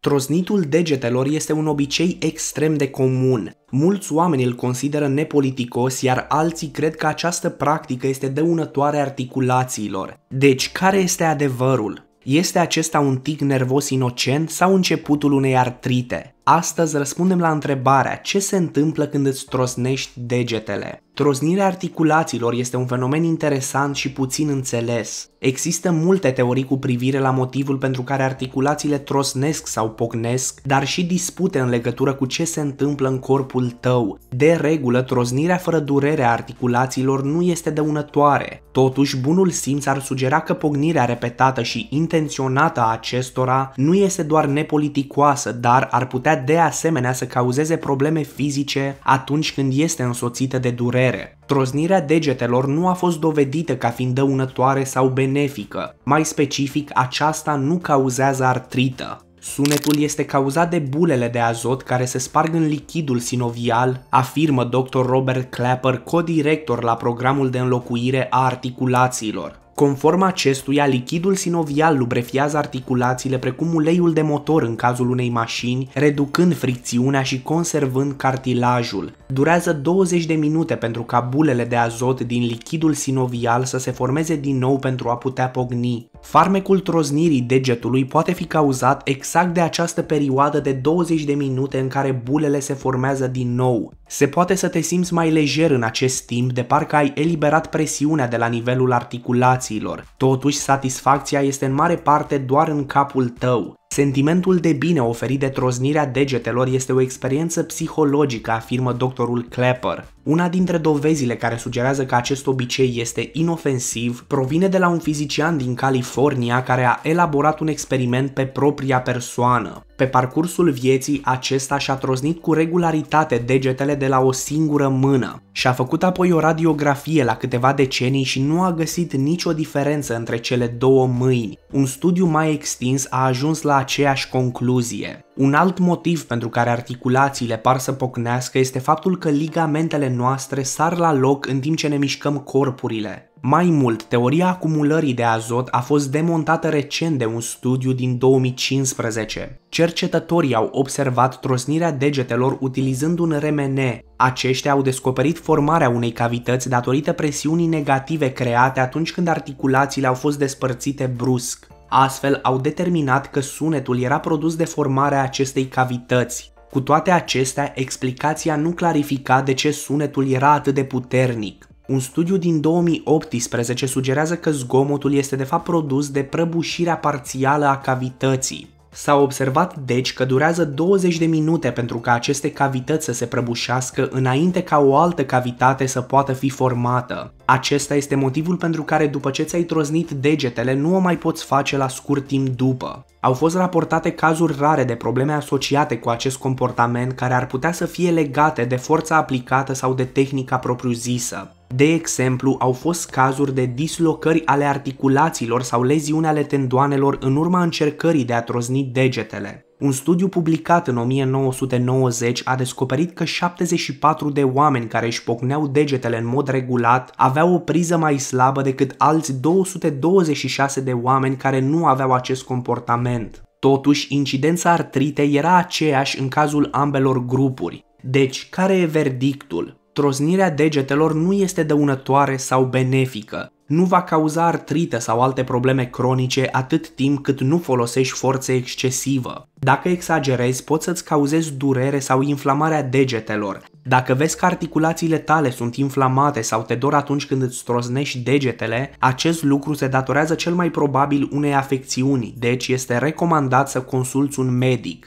Troznitul degetelor este un obicei extrem de comun. Mulți oameni îl consideră nepoliticos, iar alții cred că această practică este dăunătoare articulațiilor. Deci, care este adevărul? Este acesta un tic nervos inocent sau începutul unei artrite? Astăzi răspundem la întrebarea ce se întâmplă când îți trosnești degetele. Trosnirea articulațiilor este un fenomen interesant și puțin înțeles. Există multe teorii cu privire la motivul pentru care articulațiile trosnesc sau pocnesc, dar și dispute în legătură cu ce se întâmplă în corpul tău. De regulă, trosnirea fără durere a articulațiilor nu este dăunătoare. Totuși, bunul simț ar sugera că pognirea repetată și intenționată a acestora nu este doar nepoliticoasă, dar ar putea de asemenea să cauzeze probleme fizice atunci când este însoțită de durere. Troznirea degetelor nu a fost dovedită ca fiind dăunătoare sau benefică. Mai specific, aceasta nu cauzează artrită. Sunetul este cauzat de bulele de azot care se sparg în lichidul sinovial, afirmă dr. Robert Clapper, codirector la programul de înlocuire a articulațiilor. Conform acestuia, lichidul sinovial lubrefiază articulațiile precum uleiul de motor în cazul unei mașini, reducând fricțiunea și conservând cartilajul. Durează 20 de minute pentru ca bulele de azot din lichidul sinovial să se formeze din nou pentru a putea pogni. Farmecul troznirii degetului poate fi cauzat exact de această perioadă de 20 de minute în care bulele se formează din nou. Se poate să te simți mai lejer în acest timp de parcă ai eliberat presiunea de la nivelul articulațiilor. Totuși, satisfacția este în mare parte doar în capul tău. Sentimentul de bine oferit de troznirea degetelor este o experiență psihologică, afirmă doctorul Klepper. Una dintre dovezile care sugerează că acest obicei este inofensiv provine de la un fizician din California care a elaborat un experiment pe propria persoană. Pe parcursul vieții, acesta și-a troznit cu regularitate degetele de la o singură mână și-a făcut apoi o radiografie la câteva decenii și nu a găsit nicio diferență între cele două mâini. Un studiu mai extins a ajuns la aceeași concluzie. Un alt motiv pentru care articulațiile par să pocnească este faptul că ligamentele noastre sar la loc în timp ce ne mișcăm corpurile. Mai mult, teoria acumulării de azot a fost demontată recent de un studiu din 2015. Cercetătorii au observat trosnirea degetelor utilizând un RMN. Aceștia au descoperit formarea unei cavități datorită presiunii negative create atunci când articulațiile au fost despărțite brusc. Astfel au determinat că sunetul era produs de formarea acestei cavități. Cu toate acestea, explicația nu clarifica de ce sunetul era atât de puternic. Un studiu din 2018 sugerează că zgomotul este de fapt produs de prăbușirea parțială a cavității. S-a observat deci că durează 20 de minute pentru ca aceste cavități să se prăbușească înainte ca o altă cavitate să poată fi formată. Acesta este motivul pentru care după ce ți-ai troznit degetele nu o mai poți face la scurt timp după. Au fost raportate cazuri rare de probleme asociate cu acest comportament care ar putea să fie legate de forța aplicată sau de tehnica propriu-zisă. De exemplu, au fost cazuri de dislocări ale articulațiilor sau leziuni ale tendoanelor în urma încercării de a trozni degetele. Un studiu publicat în 1990 a descoperit că 74 de oameni care își pocneau degetele în mod regulat aveau o priză mai slabă decât alți 226 de oameni care nu aveau acest comportament. Totuși, incidența artritei era aceeași în cazul ambelor grupuri. Deci, care e verdictul? troznirea degetelor nu este dăunătoare sau benefică. Nu va cauza artrită sau alte probleme cronice atât timp cât nu folosești forță excesivă. Dacă exagerezi, poți să-ți cauzezi durere sau inflamarea degetelor. Dacă vezi că articulațiile tale sunt inflamate sau te dor atunci când îți stroznești degetele, acest lucru se datorează cel mai probabil unei afecțiuni, deci este recomandat să consulți un medic.